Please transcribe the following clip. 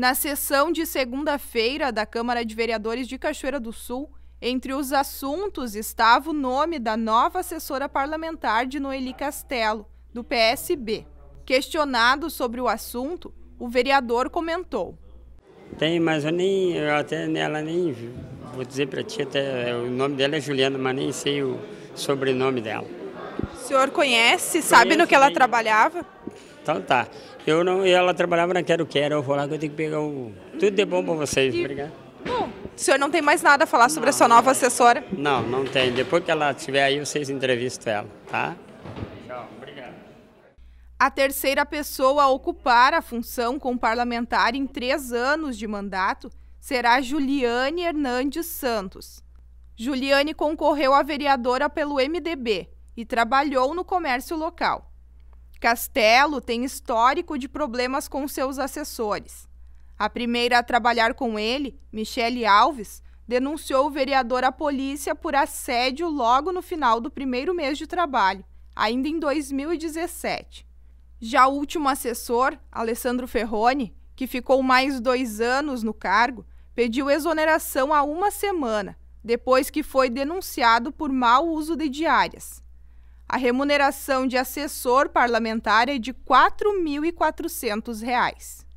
na sessão de segunda-feira da Câmara de Vereadores de Cachoeira do Sul, entre os assuntos estava o nome da nova assessora parlamentar de Noeli Castelo, do PSB. Questionado sobre o assunto, o vereador comentou: Tem, mas eu nem, eu até ela nem vou dizer para ti, até, é, o nome dela é Juliana, mas nem sei o sobrenome dela. O senhor conhece, sabe no que ela trabalhava? Então tá. Eu não, e ela trabalhava na Quero Quero, eu vou lá que eu tenho que pegar o. Tudo de bom pra vocês. Obrigado. Bom, o senhor não tem mais nada a falar sobre a sua nova assessora? Não, não tem. Depois que ela estiver aí, vocês entrevistam ela, tá? Tchau, obrigado. A terceira pessoa a ocupar a função com parlamentar em três anos de mandato será Juliane Hernandes Santos. Juliane concorreu a vereadora pelo MDB e trabalhou no comércio local. Castelo tem histórico de problemas com seus assessores. A primeira a trabalhar com ele, Michele Alves, denunciou o vereador à polícia por assédio logo no final do primeiro mês de trabalho, ainda em 2017. Já o último assessor, Alessandro Ferroni, que ficou mais dois anos no cargo, pediu exoneração há uma semana, depois que foi denunciado por mau uso de diárias. A remuneração de assessor parlamentar é de R$ 4.400.